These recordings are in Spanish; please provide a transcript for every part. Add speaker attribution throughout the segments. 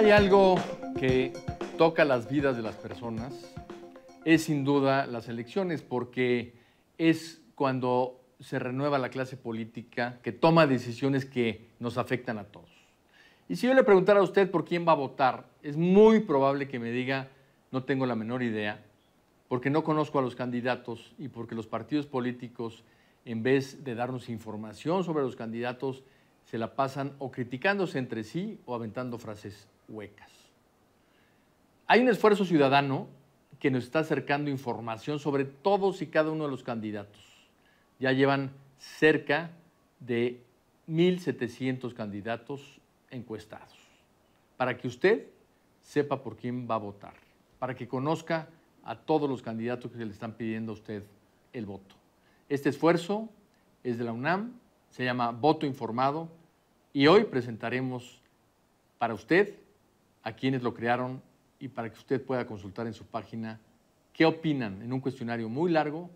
Speaker 1: hay algo que toca las vidas de las personas, es sin duda las elecciones, porque es cuando se renueva la clase política que toma decisiones que nos afectan a todos. Y si yo le preguntara a usted por quién va a votar, es muy probable que me diga, no tengo la menor idea, porque no conozco a los candidatos y porque los partidos políticos, en vez de darnos información sobre los candidatos, se la pasan o criticándose entre sí o aventando frases huecas. Hay un esfuerzo ciudadano que nos está acercando información sobre todos y cada uno de los candidatos. Ya llevan cerca de 1.700 candidatos encuestados, para que usted sepa por quién va a votar, para que conozca a todos los candidatos que le están pidiendo a usted el voto. Este esfuerzo es de la UNAM, se llama Voto Informado y hoy presentaremos para usted a quienes lo crearon y para que usted pueda consultar en su página qué opinan en un cuestionario muy largo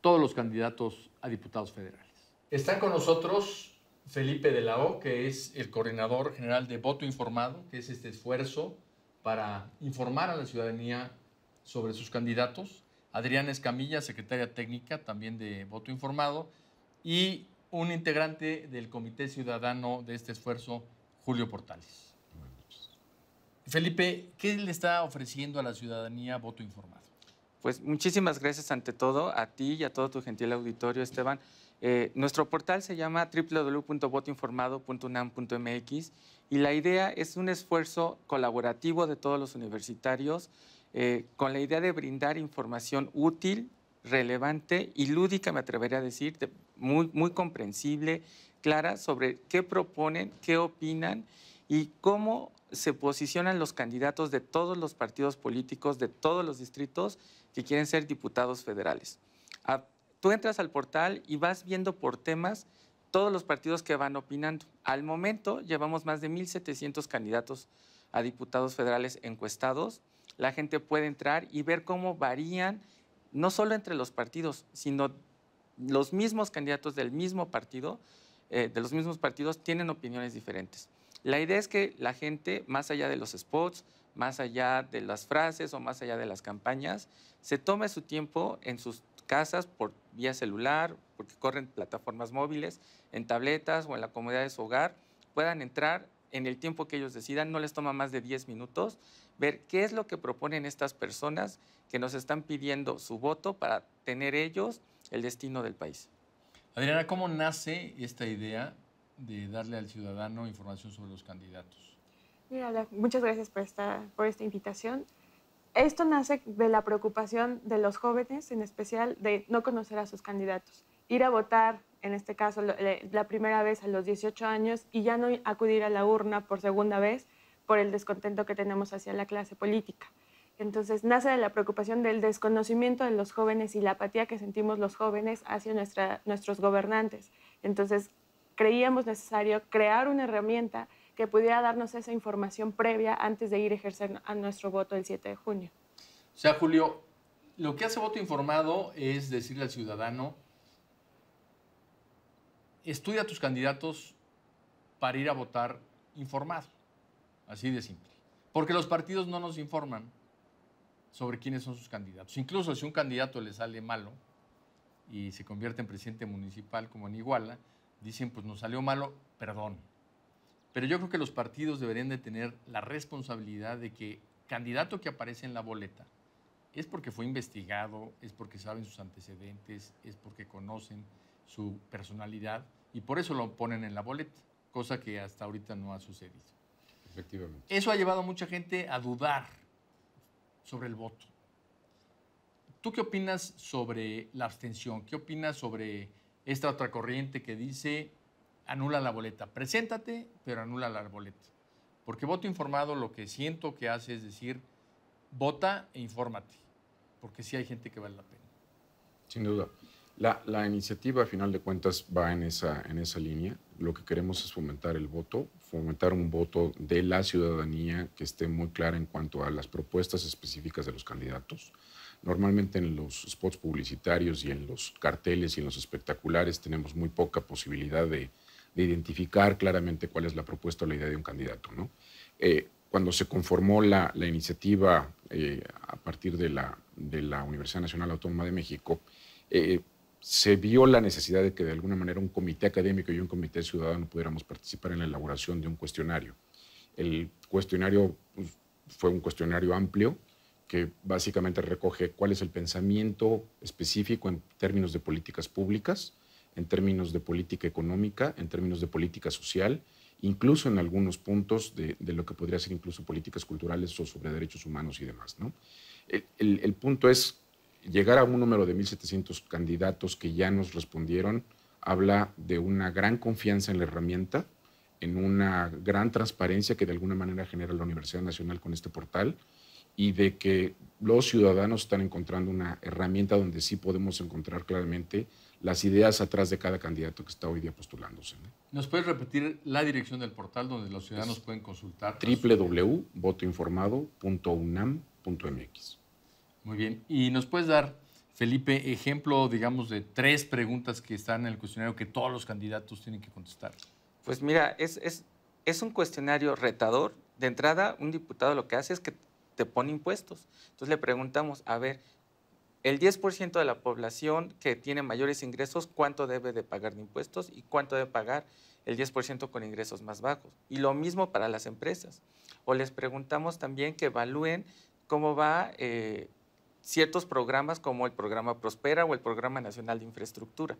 Speaker 1: todos los candidatos a diputados federales. Están con nosotros Felipe de la O, que es el coordinador general de Voto Informado, que es este esfuerzo para informar a la ciudadanía sobre sus candidatos. Adriana Escamilla, secretaria técnica también de Voto Informado. Y un integrante del Comité Ciudadano de este esfuerzo, Julio Portales. Felipe, ¿qué le está ofreciendo a la ciudadanía voto informado?
Speaker 2: Pues muchísimas gracias ante todo a ti y a todo tu gentil auditorio, Esteban. Eh, nuestro portal se llama www.votoinformado.unam.mx y la idea es un esfuerzo colaborativo de todos los universitarios eh, con la idea de brindar información útil, relevante y lúdica, me atrevería a decir, de, muy, comprensible, clara, sobre qué proponen, qué opinan y cómo se posicionan los candidatos de todos los partidos políticos, de todos los distritos que quieren ser diputados federales. tú entras al portal y vas viendo por temas todos los partidos que van opinando. Al momento llevamos más de 1.700 candidatos a diputados federales encuestados. La gente puede entrar y ver cómo varían, no solo entre los partidos, sino los mismos candidatos del mismo partido, eh, de los mismos partidos, tienen opiniones diferentes. La idea es que la gente, más allá de los spots, más allá de las frases o más allá de las campañas, se tome su tiempo en sus casas por vía celular, porque corren plataformas móviles, en tabletas o en la comodidad de su hogar, puedan entrar en el tiempo que ellos decidan, no les toma más de 10 minutos, ver qué es lo que proponen estas personas que nos están pidiendo su voto para tener ellos el destino del país.
Speaker 1: Adriana, ¿cómo nace esta idea de darle al ciudadano información sobre los candidatos?
Speaker 3: Mira, muchas gracias por esta, por esta invitación. Esto nace de la preocupación de los jóvenes, en especial de no conocer a sus candidatos. Ir a votar, en este caso, la primera vez a los 18 años y ya no acudir a la urna por segunda vez por el descontento que tenemos hacia la clase política. Entonces nace de la preocupación del desconocimiento de los jóvenes y la apatía que sentimos los jóvenes hacia nuestros gobernantes. Entonces creíamos necesario crear una herramienta que pudiera darnos esa información previa antes de ir a ejercer nuestro voto el 7 de junio.
Speaker 1: O sea, Julio, lo que hace voto informado es decirle al ciudadano, estudia a tus candidatos para ir a votar informado, así de simple. Porque los partidos no nos informan, sobre quiénes son sus candidatos. Incluso si un candidato le sale malo y se convierte en presidente municipal como en Iguala, dicen, pues nos salió malo, perdón. Pero yo creo que los partidos deberían de tener la responsabilidad de que candidato que aparece en la boleta es porque fue investigado, es porque saben sus antecedentes, es porque conocen su personalidad y por eso lo ponen en la boleta, cosa que hasta ahorita no ha sucedido. Efectivamente. Eso ha llevado a mucha gente a dudar sobre el voto. ¿Tú qué opinas sobre la abstención? ¿Qué opinas sobre esta otra corriente que dice anula la boleta? Preséntate, pero anula la boleta. Porque voto informado lo que siento que hace es decir, vota e infórmate, porque sí hay gente que vale la pena.
Speaker 4: Sin duda. La, iniciativa, a final de cuentas, va en esa, en esa línea. Lo que queremos es fomentar el voto, fomentar un voto de la ciudadanía que esté muy clara en cuanto a las propuestas específicas de los candidatos. Normalmente en los spots publicitarios y en los carteles y en los espectaculares tenemos muy poca posibilidad de, identificar claramente cuál es la propuesta o la idea de un candidato. ¿no? Eh, cuando se conformó la, iniciativa eh, a partir de la, de la Universidad Nacional Autónoma de México, eh, se vio la necesidad de que de alguna manera un comité académico y un comité ciudadano pudiéramos participar en la elaboración de un cuestionario. El cuestionario pues, fue un cuestionario amplio que básicamente recoge cuál es el pensamiento específico en términos de políticas públicas, en términos de política económica, en términos de política social, incluso en algunos puntos de, lo que podría ser incluso políticas culturales o sobre derechos humanos y demás. ¿no? el punto es llegar a un número de 1.700 candidatos que ya nos respondieron habla de una gran confianza en la herramienta, en una gran transparencia que de alguna manera genera la Universidad Nacional con este portal y de que los ciudadanos están encontrando una herramienta donde sí podemos encontrar claramente las ideas atrás de cada candidato que está hoy día postulándose.
Speaker 1: ¿Nos puedes repetir la dirección del portal donde los ciudadanos pueden consultar?
Speaker 4: www.votoinformado.unam.mx muy bien. ¿Y nos puedes dar,
Speaker 1: Felipe, ejemplo, digamos, de tres preguntas que están en el cuestionario que todos los candidatos tienen que contestar?
Speaker 2: Pues mira, es, es, es un cuestionario retador. De entrada, un diputado lo que hace es que te pone impuestos. Entonces le preguntamos, a ver, el 10% de la población que tiene mayores ingresos, ¿cuánto debe de pagar de impuestos y cuánto debe pagar el 10% con ingresos más bajos? Y lo mismo para las empresas. O les preguntamos también que evalúen cómo va eh, ciertos programas como el programa Prospera o el Programa Nacional de Infraestructura.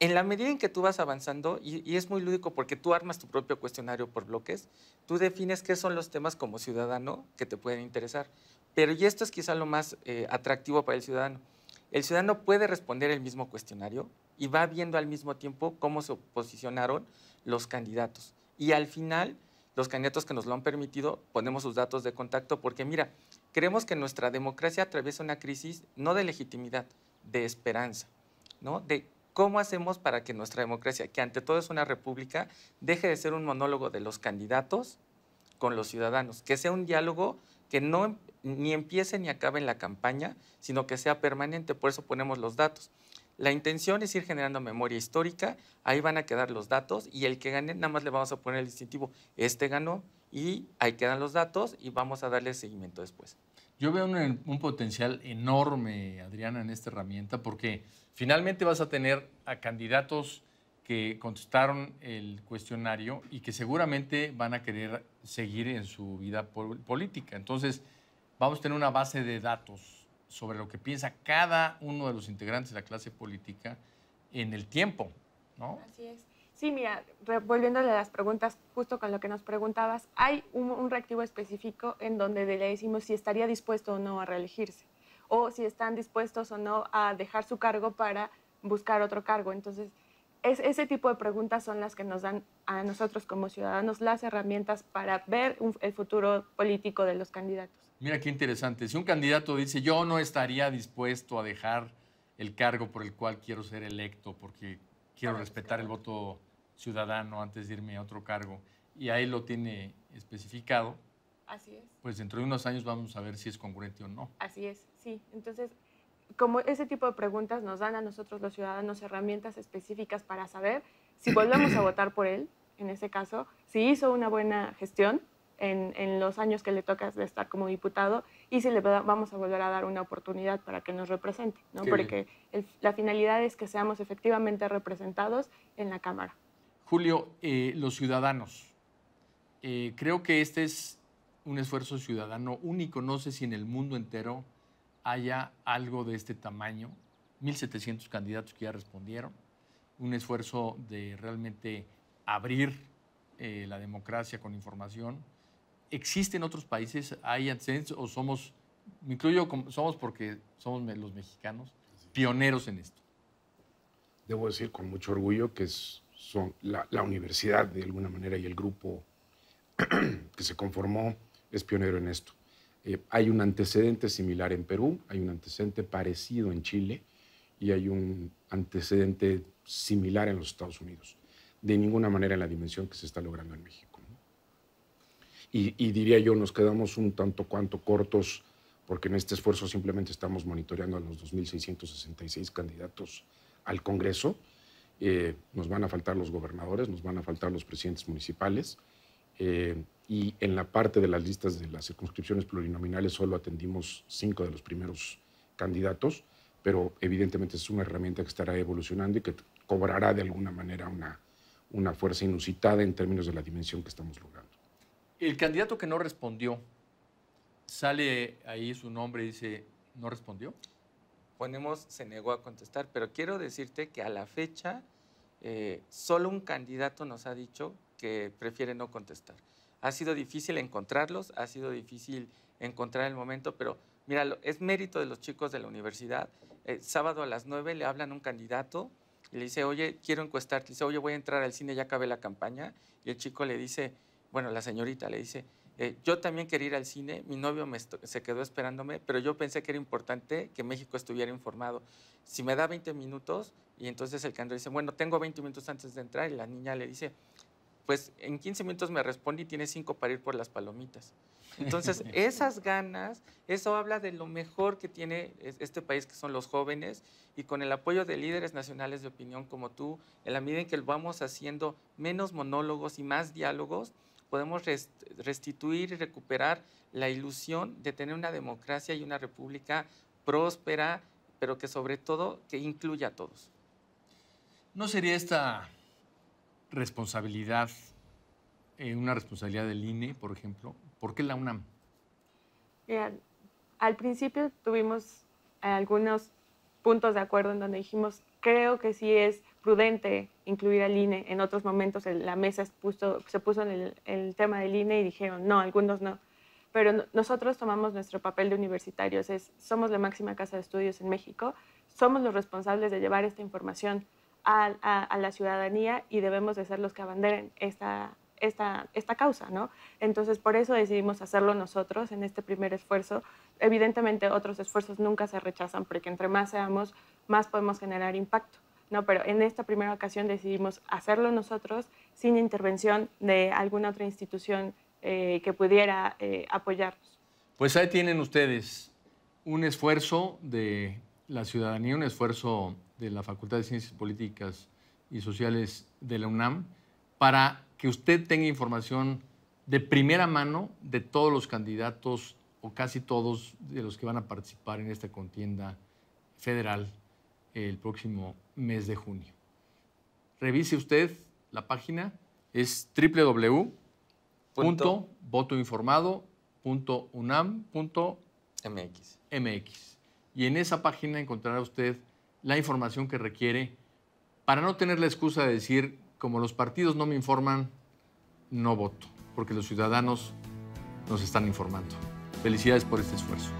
Speaker 2: En la medida en que tú vas avanzando, y, es muy lúdico porque tú armas tu propio cuestionario por bloques, tú defines qué son los temas como ciudadano que te pueden interesar. Pero, y esto es quizá lo más eh, atractivo para el ciudadano, el ciudadano puede responder el mismo cuestionario y va viendo al mismo tiempo cómo se posicionaron los candidatos. Y al final, los candidatos que nos lo han permitido, ponemos sus datos de contacto porque, mira, Creemos que nuestra democracia atraviesa una crisis no de legitimidad, de esperanza, ¿no? De cómo hacemos para que nuestra democracia, que ante todo es una república, deje de ser un monólogo de los candidatos con los ciudadanos, que sea un diálogo que no em, ni empiece ni acabe en la campaña, sino que sea permanente, por eso ponemos los datos. La intención es ir generando memoria histórica, ahí van a quedar los datos y el que gane nada más le vamos a poner el distintivo, este ganó, y ahí quedan los datos y vamos a darle seguimiento después.
Speaker 1: Yo veo un, un, potencial enorme, Adriana, en esta herramienta, porque finalmente vas a tener a candidatos que contestaron el cuestionario y que seguramente van a querer seguir en su vida política. Entonces, vamos a tener una base de datos sobre lo que piensa cada uno de los integrantes de la clase política en el tiempo, ¿no?
Speaker 3: Así es. Sí, mira, volviéndole a las preguntas, justo con lo que nos preguntabas, hay un, reactivo específico en donde le decimos si estaría dispuesto o no a reelegirse, o si están dispuestos o no a dejar su cargo para buscar otro cargo. Entonces, ese tipo de preguntas son las que nos dan a nosotros como ciudadanos las herramientas para ver el futuro político de los candidatos.
Speaker 1: Mira qué interesante. Si un candidato dice yo no estaría dispuesto a dejar el cargo por el cual quiero ser electo porque quiero respetar el voto ciudadano antes de irme a otro cargo, y ahí lo tiene especificado. Así es. Pues dentro de unos años vamos a ver si es congruente o no.
Speaker 3: Así es, sí. Entonces, como ese tipo de preguntas nos dan a nosotros los ciudadanos herramientas específicas para saber si volvemos a votar por él, en ese caso, si hizo una buena gestión en, los años que le toca de estar como diputado y si le vamos a volver a dar una oportunidad para que nos represente, ¿no? Porque la finalidad es que seamos efectivamente representados en la Cámara.
Speaker 1: Julio, eh, los ciudadanos. Eh, creo que este es un esfuerzo ciudadano único. No sé si en el mundo entero haya algo de este tamaño. 1.700 candidatos que ya respondieron. Un esfuerzo de realmente abrir eh, la democracia con información. ¿Existen otros países? ¿Hay antecedentes o somos, me incluyo, somos porque somos los mexicanos,
Speaker 4: pioneros en esto? Debo decir con mucho orgullo que es la, universidad de alguna manera y el grupo que se conformó es pionero en esto. Eh, hay un antecedente similar en Perú, hay un antecedente parecido en Chile y hay un antecedente similar en los Estados Unidos. De ninguna manera en la dimensión que se está logrando en México. Y, y diría yo, nos quedamos un tanto cuanto cortos porque en este esfuerzo simplemente estamos monitoreando a los 2.666 candidatos al Congreso eh, nos van a faltar los gobernadores, nos van a faltar los presidentes municipales. Eh, y en la parte de las listas de las circunscripciones plurinominales solo atendimos cinco de los primeros candidatos, pero evidentemente es una herramienta que estará evolucionando y que cobrará de alguna manera una, una fuerza inusitada en términos de la dimensión que estamos logrando.
Speaker 1: El candidato que no respondió,
Speaker 2: sale ahí su nombre y dice, ¿no respondió? Ponemos, se negó a contestar, pero quiero decirte que a la fecha eh, solo un candidato nos ha dicho que prefiere no contestar. Ha sido difícil encontrarlos, ha sido difícil encontrar el momento, pero mira, es mérito de los chicos de la universidad. Eh, sábado a las 9 le hablan a un candidato y le dice, oye, quiero encuestarte. Le dice, oye, voy a entrar al cine, ya acabé la campaña. Y el chico le dice, bueno, la señorita le dice, eh, yo también quería ir al cine, mi novio se quedó esperándome, pero yo pensé que era importante que México estuviera informado. Si me da 20 minutos, y entonces el candidato dice, bueno, tengo 20 minutos antes de entrar, y la niña le dice, pues en 15 minutos me responde y tiene 5 para ir por las palomitas. Entonces, esas ganas, eso habla de lo mejor que tiene este país, que son los jóvenes, y con el apoyo de líderes nacionales de opinión como tú, en la medida en que vamos haciendo menos monólogos y más diálogos, podemos restituir y recuperar la ilusión de tener una democracia y una república próspera, pero que sobre todo que incluya a todos. ¿No sería esta
Speaker 1: responsabilidad eh, una responsabilidad del INE, por ejemplo? ¿Por qué la UNAM?
Speaker 3: al principio tuvimos algunos puntos de acuerdo en donde dijimos, creo que sí es prudente incluir al INE. En otros momentos en la mesa se puso, en el, tema del INE y dijeron, no, algunos no. Pero nosotros tomamos nuestro papel de universitarios, es, somos la máxima casa de estudios en México, somos los responsables de llevar esta información a, la ciudadanía y debemos de ser los que abanderen esta, esta causa, ¿no? Entonces, por eso decidimos hacerlo nosotros en este primer esfuerzo. Evidentemente, otros esfuerzos nunca se rechazan porque entre más seamos, más podemos generar impacto. No, pero en esta primera ocasión decidimos hacerlo nosotros sin intervención de alguna otra institución eh, que pudiera eh, apoyarnos.
Speaker 1: Pues ahí tienen ustedes un esfuerzo de la ciudadanía, un esfuerzo de la Facultad de Ciencias Políticas y Sociales de la UNAM para que usted tenga información de primera mano de todos los candidatos o casi todos de los que van a participar en esta contienda federal el próximo mes de junio. Revise usted la página, es www.votoinformado.unam.mx. MX. Y en esa página encontrará usted la información que requiere para no tener la excusa de decir, como los partidos no me informan, no voto, porque los ciudadanos nos están informando. Felicidades por este esfuerzo.